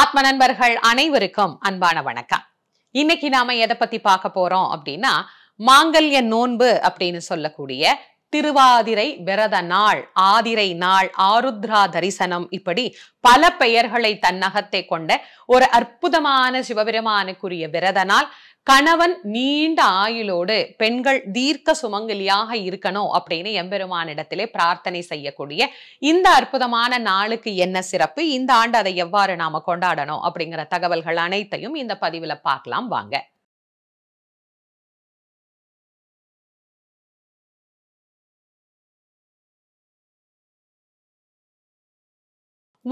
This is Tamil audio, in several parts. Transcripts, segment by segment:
ஆத்ம நண்பர்கள் அனைவருக்கும் அன்பான வணக்கம் இன்னைக்கு நாம எதை பத்தி பார்க்க போறோம் அப்படின்னா மாங்கல்ய நோன்பு அப்படின்னு சொல்லக்கூடிய திருவாதிரை விரத நாள் ஆதிரை நாள் ஆருத்ரா தரிசனம் இப்படி பல பெயர்களை தன்னகத்தை கொண்ட ஒரு அற்புதமான சிவபெருமானுக்குரிய விரத நாள் கணவன் நீண்ட ஆயுளோடு பெண்கள் தீர்க்க சுமங்கலியாக இருக்கணும் அப்படின்னு எம்பெருமானிடத்திலே பிரார்த்தனை செய்யக்கூடிய இந்த அற்புதமான நாளுக்கு என்ன சிறப்பு இந்த ஆண்டு அதை எவ்வாறு நாம கொண்டாடணும் அப்படிங்கிற தகவல்கள் அனைத்தையும் இந்த பதிவில் பார்க்கலாம் வாங்க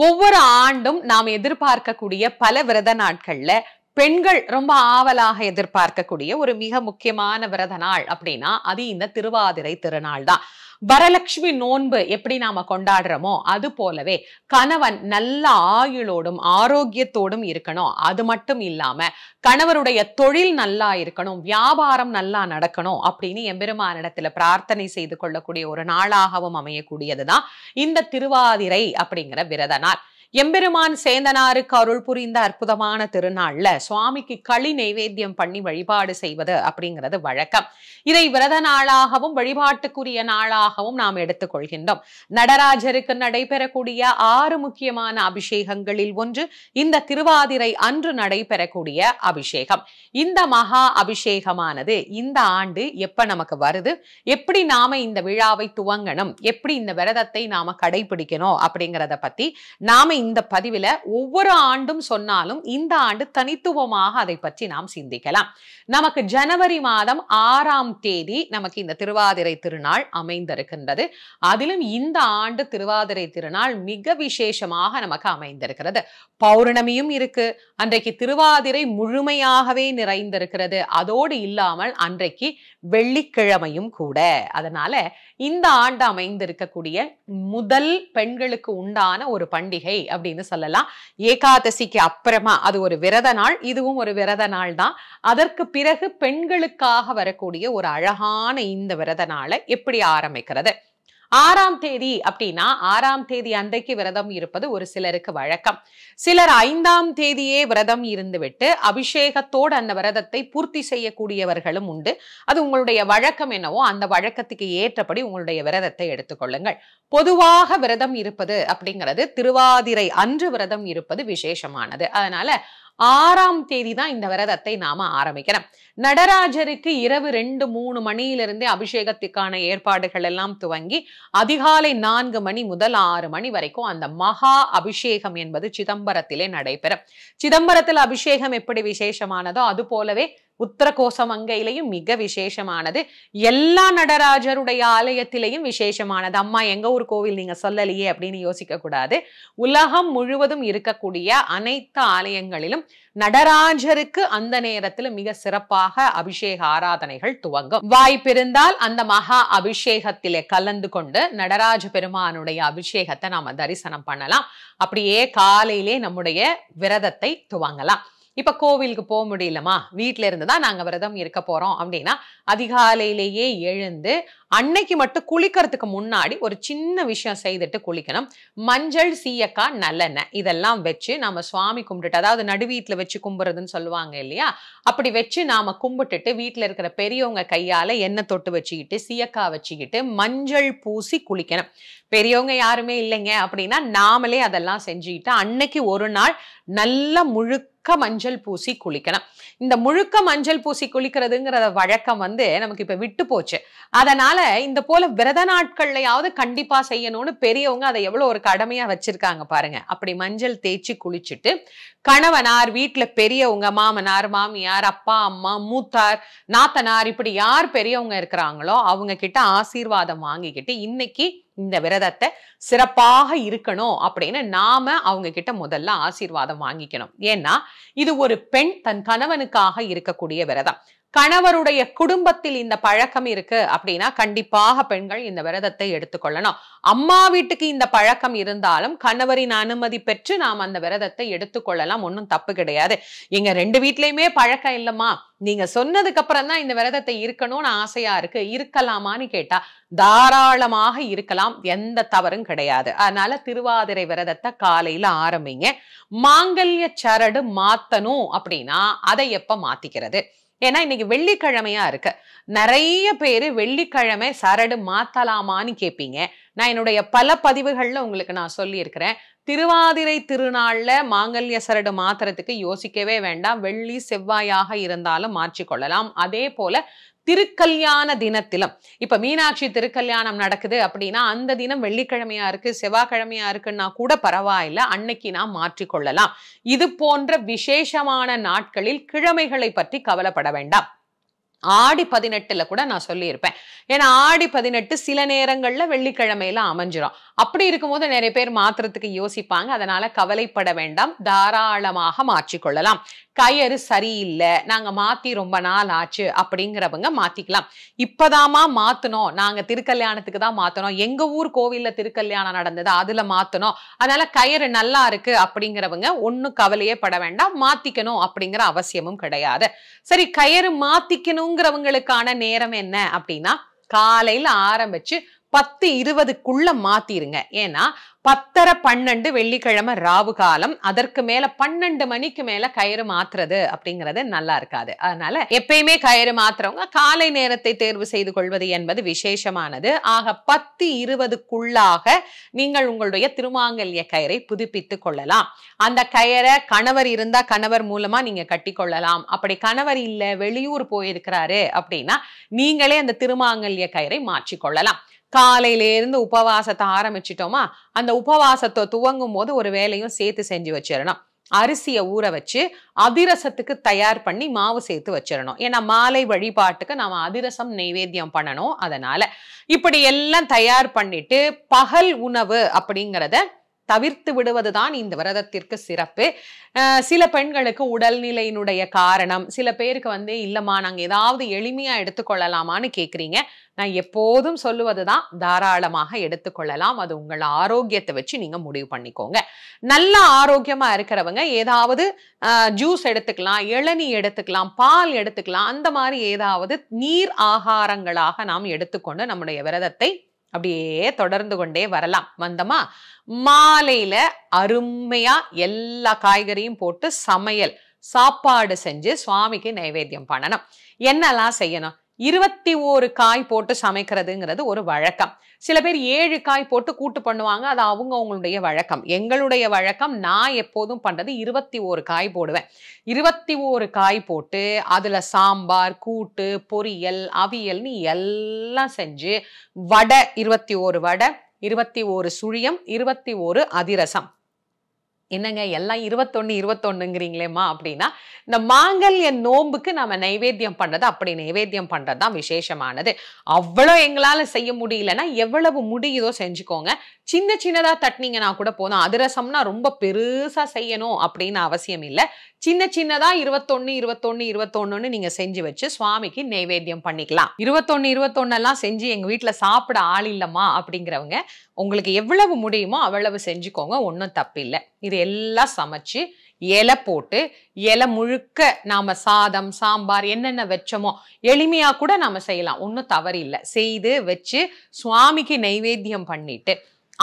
ஒவ்வொரு ஆண்டும் நாம் எதிர்பார்க்கக்கூடிய பல விரத நாட்கள்ல பெண்கள் ரொம்ப ஆவலாக எதிர்பார்க்கக்கூடிய ஒரு மிக முக்கியமான விரத நாள் அப்படின்னா அது இந்த திருவாதிரை திருநாள் தான் வரலட்சுமி நோன்பு எப்படி நாம கொண்டாடுறோமோ அது போலவே கணவன் நல்ல ஆயுளோடும் ஆரோக்கியத்தோடும் இருக்கணும் அது மட்டும் இல்லாம கணவருடைய தொழில் நல்லா இருக்கணும் வியாபாரம் நல்லா நடக்கணும் அப்படின்னு எம்பெருமானிடத்துல பிரார்த்தனை செய்து கொள்ளக்கூடிய ஒரு நாளாகவும் அமையக்கூடியதுதான் இந்த திருவாதிரை அப்படிங்கிற விரத நாள் எம்பெருமான் சேந்தனாருக்கு அருள் புரிந்த அற்புதமான திருநாள்ல சுவாமிக்கு களி நைவேத்தியம் பண்ணி வழிபாடு செய்வது அப்படிங்கிறது வழக்கம் இதை விரத நாளாகவும் வழிபாட்டுக்குரிய நாளாகவும் நாம் எடுத்துக்கொள்கின்றோம் நடராஜருக்கு நடைபெறக்கூடிய ஆறு முக்கியமான அபிஷேகங்களில் ஒன்று இந்த திருவாதிரை அன்று நடைபெறக்கூடிய அபிஷேகம் இந்த மகா அபிஷேகமானது இந்த ஆண்டு எப்ப நமக்கு வருது எப்படி நாம இந்த விழாவை துவங்கணும் எப்படி இந்த விரதத்தை நாம கடைபிடிக்கணும் அப்படிங்கிறத பத்தி நாம இந்த பதிவில் ஒவ்வொரு ஆண்டும் சொன்னாலும் இந்த ஆண்டு தனித்துவமாக அதை பற்றி நாம் சிந்திக்கலாம் நமக்கு ஜனவரி மாதம் ஆறாம் தேதி நமக்கு இந்த திருவாதிரை திருநாள் அமைந்திருக்கின்றது அதிலும் இந்த ஆண்டு திருவாதிரை திருநாள் மிக விசேஷமாக நமக்கு அமைந்திருக்கிறது பௌர்ணமியும் இருக்கு அன்றைக்கு திருவாதிரை முழுமையாகவே நிறைந்திருக்கிறது அதோடு இல்லாமல் அன்றைக்கு வெள்ளிக்கிழமையும் கூட அதனால இந்த ஆண்டு அமைந்திருக்கக்கூடிய முதல் பெண்களுக்கு உண்டான ஒரு பண்டிகை அப்படின்னு சொல்லலாம் ஏகாதசிக்கு அப்புறமா அது ஒரு விரத நாள் இதுவும் ஒரு விரத நாள் தான் அதற்கு பிறகு பெண்களுக்காக வரக்கூடிய ஒரு அழகான இந்த விரத நாளை எப்படி ஆரம்பிக்கிறது ஆறாம் தேதி அப்படின்னா ஆறாம் தேதி அன்றைக்கு விரதம் இருப்பது ஒரு சிலருக்கு வழக்கம் சிலர் ஐந்தாம் தேதியே விரதம் இருந்துவிட்டு அபிஷேகத்தோடு அந்த விரதத்தை பூர்த்தி செய்யக்கூடியவர்களும் உண்டு அது உங்களுடைய வழக்கம் என்னவோ அந்த வழக்கத்துக்கு ஏற்றபடி உங்களுடைய விரதத்தை எடுத்துக்கொள்ளுங்கள் பொதுவாக விரதம் இருப்பது அப்படிங்கிறது திருவாதிரை அன்று விரதம் இருப்பது விசேஷமானது அதனால ஆறாம் தேதி தான் இந்த விரதத்தை நாம ஆரம்பிக்கிறோம் நடராஜருக்கு இரவு ரெண்டு மூணு மணியிலிருந்தே அபிஷேகத்துக்கான ஏற்பாடுகள் எல்லாம் துவங்கி அதிகாலை நான்கு மணி முதல் ஆறு மணி வரைக்கும் அந்த மகா அபிஷேகம் என்பது சிதம்பரத்திலே நடைபெறும் சிதம்பரத்தில் அபிஷேகம் எப்படி விசேஷமானதோ அது போலவே உத்தர கோசமங்கையிலையும் மிக விசேஷமானது எல்லா நடராஜருடைய ஆலயத்திலையும் விசேஷமானது அம்மா எங்க ஒரு கோவில் நீங்க சொல்லலையே அப்படின்னு யோசிக்க கூடாது உலகம் முழுவதும் இருக்கக்கூடிய அனைத்து ஆலயங்களிலும் நடராஜருக்கு அந்த நேரத்தில் மிக சிறப்பாக அபிஷேக ஆராதனைகள் துவங்கும் வாய்ப்பிருந்தால் அந்த மகா அபிஷேகத்திலே கலந்து கொண்டு நடராஜ பெருமானுடைய அபிஷேகத்தை நாம தரிசனம் பண்ணலாம் அப்படியே காலையிலே நம்முடைய விரதத்தை துவங்கலாம் இப்போ கோவிலுக்கு போக முடியலமா வீட்டுல இருந்து தான் நாங்கள் விரதம் இருக்க போகிறோம் அப்படின்னா அதிகாலையிலேயே எழுந்து அன்னைக்கு மட்டும் குளிக்கிறதுக்கு முன்னாடி ஒரு சின்ன விஷயம் செய்துட்டு குளிக்கணும் மஞ்சள் சீயக்காய் நல்லெண்ணெய் இதெல்லாம் வச்சு நாம சுவாமி கும்பிட்டுட்டு அதாவது நடு வீட்டுல வச்சு கும்புறதுன்னு சொல்லுவாங்க இல்லையா அப்படி வச்சு நாம கும்பிட்டுட்டு வீட்டில் இருக்கிற பெரியவங்க கையால் எண்ணெய் தொட்டு வச்சுக்கிட்டு சீயக்காய் வச்சுக்கிட்டு மஞ்சள் பூசி குளிக்கணும் பெரியவங்க யாருமே இல்லைங்க அப்படின்னா நாமளே அதெல்லாம் செஞ்சுக்கிட்டு அன்னைக்கு ஒரு நாள் நல்லா முழுக்க முழுக்க மஞ்சள் பூசி குளிக்கணும் இந்த முழுக்க மஞ்சள் பூசி குளிக்கிறதுங்கிற வழக்கம் வந்து நமக்கு இப்ப விட்டு போச்சு அதனால இந்த போல விரத நாட்கள்லையாவது கண்டிப்பா செய்யணும்னு பெரியவங்க அதை எவ்வளவு ஒரு கடமையா வச்சிருக்காங்க பாருங்க அப்படி மஞ்சள் தேய்ச்சி குளிச்சுட்டு கணவனார் வீட்டுல பெரியவங்க மாமனார் மாமியார் அப்பா அம்மா மூத்தார் நாத்தனார் இப்படி யார் பெரியவங்க இருக்கிறாங்களோ அவங்க கிட்ட ஆசீர்வாதம் வாங்கிக்கிட்டு இன்னைக்கு இந்த விரதத்தை சிறப்பாக இருக்கணும் அப்படின்னு நாம அவங்க கிட்ட முதல்ல ஆசீர்வாதம் வாங்கிக்கணும் ஏன்னா இது ஒரு பெண் தன் கணவனுக்காக இருக்கக்கூடிய விரதம் கணவருடைய குடும்பத்தில் இந்த பழக்கம் இருக்கு அப்படின்னா கண்டிப்பாக பெண்கள் இந்த விரதத்தை எடுத்துக்கொள்ளணும் அம்மா வீட்டுக்கு இந்த பழக்கம் இருந்தாலும் கணவரின் அனுமதி பெற்று நாம் அந்த விரதத்தை எடுத்துக்கொள்ளலாம் ஒன்றும் தப்பு கிடையாது எங்க ரெண்டு வீட்லயுமே பழக்கம் இல்லம்மா நீங்க சொன்னதுக்கு அப்புறம் தான் இந்த விரதத்தை இருக்கணும்னு ஆசையா இருக்கு இருக்கலாமான்னு கேட்டா தாராளமாக இருக்கலாம் எந்த தவறும் கிடையாது அதனால திருவாதிரை விரதத்தை காலையில ஆரம்பிங்க மாங்கல்ய சரடு மாத்தணும் அப்படின்னா அதை எப்ப மாத்திக்கிறது ஏன்னா இன்னைக்கு வெள்ளிக்கிழமையா இருக்கு நிறைய பேர் வெள்ளிக்கிழமை சரடு மாத்தலாமான்னு கேட்பீங்க நான் என்னுடைய பல பதிவுகளில் உங்களுக்கு நான் சொல்லியிருக்கிறேன் திருவாதிரை திருநாளில் மாங்கல்ய சரடு மாத்திரத்துக்கு யோசிக்கவே வேண்டாம் வெள்ளி செவ்வாயாக இருந்தாலும் மாற்றிக்கொள்ளலாம் அதே போல திருக்கல்யாண தினத்திலும் இப்ப மீனாட்சி திருக்கல்யாணம் நடக்குது அப்படின்னா அந்த தினம் வெள்ளிக்கிழமையா இருக்கு செவ்வாய்க்கிழமையா இருக்குன்னா கூட பரவாயில்ல அன்னைக்கு நாம் மாற்றிக்கொள்ளலாம் இது போன்ற விசேஷமான நாட்களில் கிழமைகளை பற்றி கவலைப்பட வேண்டாம் ஆடி பதினெட்டுல கூட நான் சொல்லியிருப்பேன் ஏன்னா ஆடி பதினெட்டு சில நேரங்களில் வெள்ளிக்கிழமையில அமைஞ்சிடும் அப்படி இருக்கும்போது நிறைய பேர் மாத்திரத்துக்கு யோசிப்பாங்க அதனால கவலைப்பட வேண்டாம் தாராளமாக மாற்றிக்கொள்ளலாம் கயறு சரியில்லை நாங்க மாத்தி ரொம்ப நாள் ஆச்சு அப்படிங்கிறவங்க மாத்திக்கலாம் இப்போதாமா மாற்றணும் நாங்க திருக்கல்யாணத்துக்கு தான் மாற்றணும் எங்க ஊர் கோவிலில் திருக்கல்யாணம் நடந்தது அதுல மாற்றணும் அதனால கயறு நல்லா இருக்கு அப்படிங்கிறவங்க ஒன்றும் கவலையே பட வேண்டாம் மாத்திக்கணும் அப்படிங்கிற அவசியமும் கிடையாது சரி கயறு மாத்திக்கணுங்கிறவங்களுக்கான நேரம் என்ன அப்படின்னா காலையில் ஆரம்பித்து பத்து இருபதுக்குள்ள மாத்திருங்க ஏன்னா பத்தரை பன்னெண்டு வெள்ளிக்கிழமை ராவு காலம் அதற்கு மேல பன்னெண்டு மணிக்கு மேல கயிறு மாத்துறது அப்படிங்கிறது நல்லா இருக்காது அதனால எப்பயுமே கயிறு மாத்துறவங்க காலை நேரத்தை தேர்வு செய்து கொள்வது என்பது விசேஷமானது ஆக பத்து இருபதுக்குள்ளாக நீங்கள் உங்களுடைய திருமாங்கல்ய கயிறை புதுப்பித்துக் கொள்ளலாம் அந்த கயிறை கணவர் இருந்தா கணவர் மூலமா நீங்க கட்டி கொள்ளலாம் அப்படி கணவர் இல்ல வெளியூர் போயிருக்கிறாரு அப்படின்னா நீங்களே அந்த திருமாங்கல்ய கயிறை மாற்றிக்கொள்ளலாம் காலையிலேருந்து உபவாசத்தை ஆரம்பிச்சிட்டோமா அந்த உபவாசத்தை துவங்கும் போது ஒரு வேலையும் சேர்த்து செஞ்சு வச்சிடணும் அரிசியை ஊற வச்சு அதிரசத்துக்கு தயார் பண்ணி மாவு சேர்த்து வச்சிடணும் ஏன்னா மாலை வழிபாட்டுக்கு நாம் அதிரசம் நைவேத்தியம் பண்ணணும் அதனால இப்படி எல்லாம் தயார் பண்ணிட்டு பகல் உணவு அப்படிங்கிறத தவிர்த்து விடுவதுதான் இந்த விரதத்திற்கு சிறப்பு சில பெண்களுக்கு உடல்நிலையினுடைய காரணம் சில பேருக்கு வந்து இல்லைம்மா நாங்கள் ஏதாவது எளிமையாக எடுத்துக்கொள்ளலாமான்னு கேட்குறீங்க நான் எப்போதும் சொல்லுவது தான் தாராளமாக எடுத்துக்கொள்ளலாம் அது உங்கள் ஆரோக்கியத்தை வச்சு நீங்கள் முடிவு பண்ணிக்கோங்க நல்ல ஆரோக்கியமாக இருக்கிறவங்க ஏதாவது ஜூஸ் எடுத்துக்கலாம் இளநீ எடுத்துக்கலாம் பால் எடுத்துக்கலாம் அந்த மாதிரி ஏதாவது நீர் ஆகாரங்களாக நாம் எடுத்துக்கொண்டு நம்முடைய விரதத்தை அப்படியே தொடர்ந்து கொண்டே வரலாம் வந்தோமா மாலையில் அருமையாக எல்லா காய்கறியும் போட்டு சமையல் சாப்பாடு செஞ்சு சுவாமிக்கு நைவேத்தியம் பண்ணணும் என்னெல்லாம் செய்யணும் இருபத்தி ஓரு காய் போட்டு சமைக்கிறதுங்கிறது ஒரு வழக்கம் சில பேர் ஏழு காய் போட்டு கூட்டு பண்ணுவாங்க அது அவங்க அவங்களுடைய வழக்கம் எங்களுடைய வழக்கம் நான் எப்போதும் பண்ணுறது இருபத்தி ஓரு காய் போடுவேன் இருபத்தி ஓரு காய் போட்டு அதில் சாம்பார் கூட்டு பொரியல் அவியல்னு எல்லாம் செஞ்சு வடை இருபத்தி ஓரு வடை இருபத்தி ஓரு சுழியம் இருபத்தி ஓரு அதிரசம் என்னங்க எல்லாம் இருபத்தொன்னு இருபத்தொன்னுங்கிறீங்களேம்மா அப்படின்னா இந்த மாங்கல்ய நோம்புக்கு நம்ம நைவேத்தியம் பண்றது அப்படி நைவேத்தியம் பண்றது தான் விசேஷமானது அவ்வளோ எங்களால் செய்ய முடியலன்னா எவ்வளவு முடியுதோ செஞ்சுக்கோங்க சின்ன சின்னதாக தட்டினீங்கன்னா கூட போதும் அதிரசம்னா ரொம்ப பெருசாக செய்யணும் அப்படின்னு அவசியம் இல்லை சின்ன சின்னதாக இருபத்தொன்னு இருபத்தொன்னு இருபத்தொன்னு நீங்க செஞ்சு வச்சு சுவாமிக்கு நைவேத்தியம் பண்ணிக்கலாம் இருபத்தொன்னு இருபத்தொன்னெல்லாம் செஞ்சு எங்கள் வீட்டில் சாப்பிட ஆள் இல்லைம்மா அப்படிங்கிறவங்க உங்களுக்கு எவ்வளவு முடியுமோ அவ்வளவு செஞ்சுக்கோங்க ஒன்றும் தப்பில்லை இது இது எல்லாம் சமைச்சு இலை போட்டு இலை முழுக்க நாம் சாதம் சாம்பார் என்னென்ன வச்சோமோ எளிமையாக கூட நாம் செய்யலாம் ஒன்றும் தவறு இல்லை செய்து வச்சு சுவாமிக்கு நைவேத்தியம் பண்ணிட்டு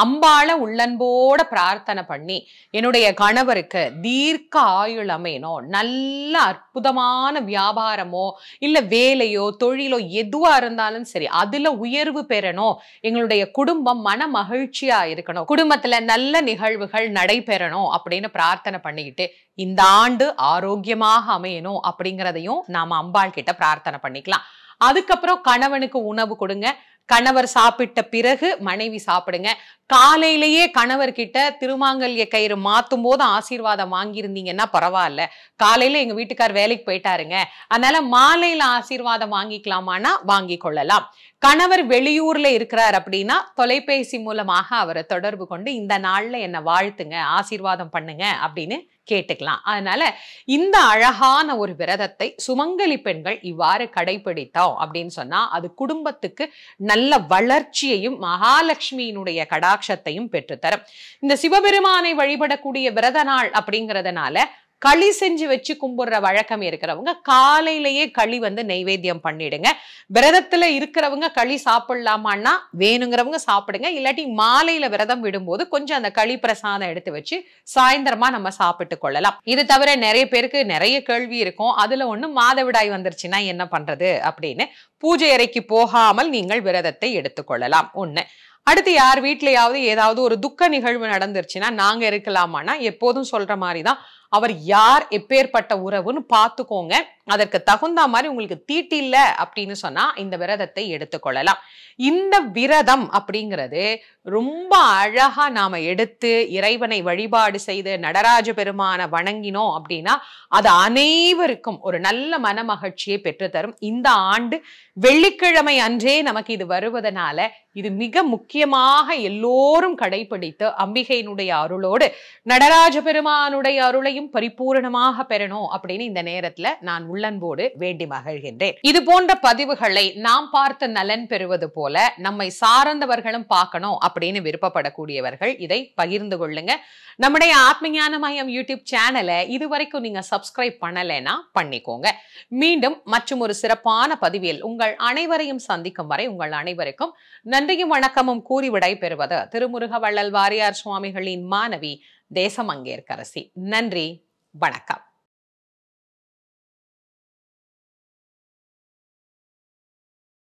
அம்பாள உள்ளன்போட பிரார்த்தனை பண்ணி என்னுடைய கணவருக்கு தீர்க்க ஆயுள் அமையணும் நல்ல அற்புதமான வியாபாரமோ இல்லை வேலையோ தொழிலோ எதுவாக இருந்தாலும் சரி அதில் உயர்வு பெறணும் எங்களுடைய குடும்பம் மன மகிழ்ச்சியா இருக்கணும் குடும்பத்தில் நல்ல நிகழ்வுகள் நடைபெறணும் அப்படின்னு பிரார்த்தனை பண்ணிக்கிட்டு இந்த ஆண்டு ஆரோக்கியமாக அமையணும் அப்படிங்கிறதையும் நாம் அம்பாள் கிட்ட பிரார்த்தனை பண்ணிக்கலாம் அதுக்கப்புறம் கணவனுக்கு உணவு கொடுங்க கணவர் சாப்பிட்ட பிறகு மனைவி சாப்பிடுங்க காலையிலேயே கணவர்கிட்ட திருமாங்கல்ய கயிறு மாத்தும் போது ஆசீர்வாதம் வாங்கியிருந்தீங்கன்னா பரவாயில்ல காலையில எங்க வீட்டுக்கார் வேலைக்கு போயிட்டாருங்க அதனால மாலையில ஆசீர்வாதம் வாங்கிக்கலாமான்னா வாங்கி கொள்ளலாம் கணவர் வெளியூர்ல இருக்கிறார் அப்படின்னா தொலைபேசி மூலமாக அவரை தொடர்பு கொண்டு இந்த நாள்ல என்ன வாழ்த்துங்க ஆசீர்வாதம் பண்ணுங்க அப்படின்னு கேட்டுக்கலாம் அதனால இந்த அழகான ஒரு விரதத்தை சுமங்கலி பெண்கள் இவ்வாறு கடைபிடித்தோம் அப்படின்னு சொன்னா அது குடும்பத்துக்கு நல்ல வளர்ச்சியையும் மகாலட்சுமியினுடைய கடாட்சத்தையும் பெற்றுத்தரும் இந்த சிவபெருமானை வழிபடக்கூடிய விரத நாள் அப்படிங்கிறதுனால களி செஞ்சு வச்சு கும்பிடுற வழக்கம் இருக்கிறவங்க காலையிலேயே களி வந்து நைவேத்தியம் பண்ணிடுங்க விரதத்துல இருக்கிறவங்க களி சாப்பிடலாமான்னா வேணுங்கிறவங்க சாப்பிடுங்க இல்லாட்டி மாலையில விரதம் விடும்போது கொஞ்சம் அந்த களி பிரசாதம் எடுத்து வச்சு சாயந்தரமா நம்ம சாப்பிட்டு கொள்ளலாம் இது தவிர நிறைய பேருக்கு நிறைய கேள்வி இருக்கும் அதுல ஒண்ணு மாதவிடாய் வந்துருச்சுன்னா என்ன பண்றது அப்படின்னு பூஜை அறைக்கு போகாமல் நீங்கள் விரதத்தை எடுத்துக்கொள்ளலாம் ஒண்ணு அடுத்து யார் வீட்லயாவது ஏதாவது ஒரு துக்க நிகழ்வு நடந்துருச்சுன்னா நாங்க இருக்கலாமான்னா எப்போதும் சொல்ற மாதிரி தான் அவர் யார் எப்பேற்பட்ட உறவுன்னு பார்த்துக்கோங்க அதற்கு தகுந்த மாதிரி உங்களுக்கு தீட்டில்ல அப்படின்னு சொன்னா இந்த விரதத்தை எடுத்துக்கொள்ளலாம் இந்த விரதம் அப்படிங்கிறது ரொம்ப அழகா நாம எடுத்து இறைவனை வழிபாடு செய்து நடராஜ பெருமான வணங்கினோம் அப்படின்னா அது அனைவருக்கும் ஒரு நல்ல மன மகிழ்ச்சியை பெற்றுத்தரும் இந்த ஆண்டு வெள்ளிக்கிழமை அன்றே நமக்கு இது வருவதனால இது மிக முக்கியமாக எல்லோரும் கடைபிடித்து அம்பிகையினுடைய அருளோடு நடராஜ பெருமானுடைய அருளையும் வாழ்க்கையும் பரிபூரணமாக பெறணும் அப்படின்னு இந்த நேரத்துல நான் உள்ளன்போடு வேண்டி மகிழ்கின்றேன் இது போன்ற பதிவுகளை நாம் பார்த்து நலன் பெறுவது போல நம்மை சார்ந்தவர்களும் பார்க்கணும் அப்படின்னு விருப்பப்படக்கூடியவர்கள் இதை பகிர்ந்து கொள்ளுங்க நம்முடைய ஆத்மஞான மயம் யூடியூப் சேனலை இதுவரைக்கும் நீங்க சப்ஸ்கிரைப் பண்ணலைன்னா பண்ணிக்கோங்க மீண்டும் மற்றும் ஒரு சிறப்பான பதிவில் உங்கள் அனைவரையும் சந்திக்கும் வரை உங்கள் அனைவருக்கும் நன்றியும் வணக்கமும் கூறி விடை பெறுவது திருமுருக வள்ளல் வாரியார் சுவாமிகளின் மாணவி தேசம் அங்கேற்கரசி நன்றி வணக்கம்